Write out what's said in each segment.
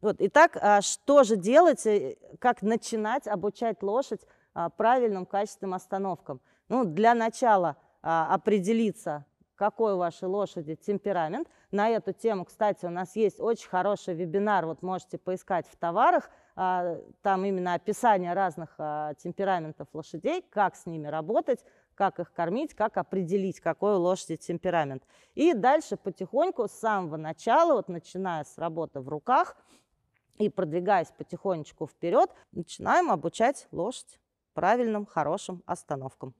Вот. Итак, а, что же делать, э, как начинать обучать лошадь а, правильным качественным остановкам? Ну, для начала а, определиться, какой у вашей лошади темперамент. На эту тему, кстати, у нас есть очень хороший вебинар, вот можете поискать в товарах, там именно описание разных темпераментов лошадей, как с ними работать, как их кормить, как определить, какой у лошади темперамент. И дальше потихоньку с самого начала, вот начиная с работы в руках, и продвигаясь потихонечку вперед, начинаем обучать лошадь правильным, хорошим остановкам.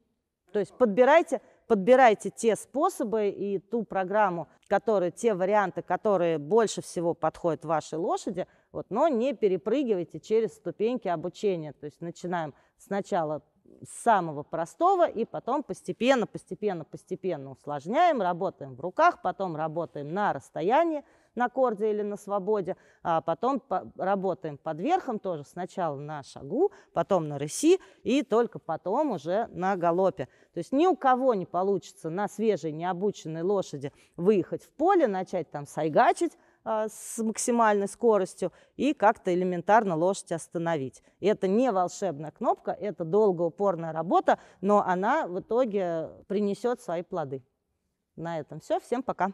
То есть подбирайте, подбирайте те способы и ту программу, которые, те варианты, которые больше всего подходят вашей лошади, вот, но не перепрыгивайте через ступеньки обучения. То есть начинаем сначала самого простого и потом постепенно, постепенно, постепенно усложняем, работаем в руках, потом работаем на расстоянии, на корде или на свободе, а потом по работаем под верхом тоже сначала на шагу, потом на рыси и только потом уже на галопе. То есть ни у кого не получится на свежей, необученной лошади выехать в поле, начать там сайгачить, а, с максимальной скоростью и как-то элементарно лошадь остановить. И это не волшебная кнопка, это долго упорная работа, но она в итоге принесет свои плоды. На этом все. Всем пока.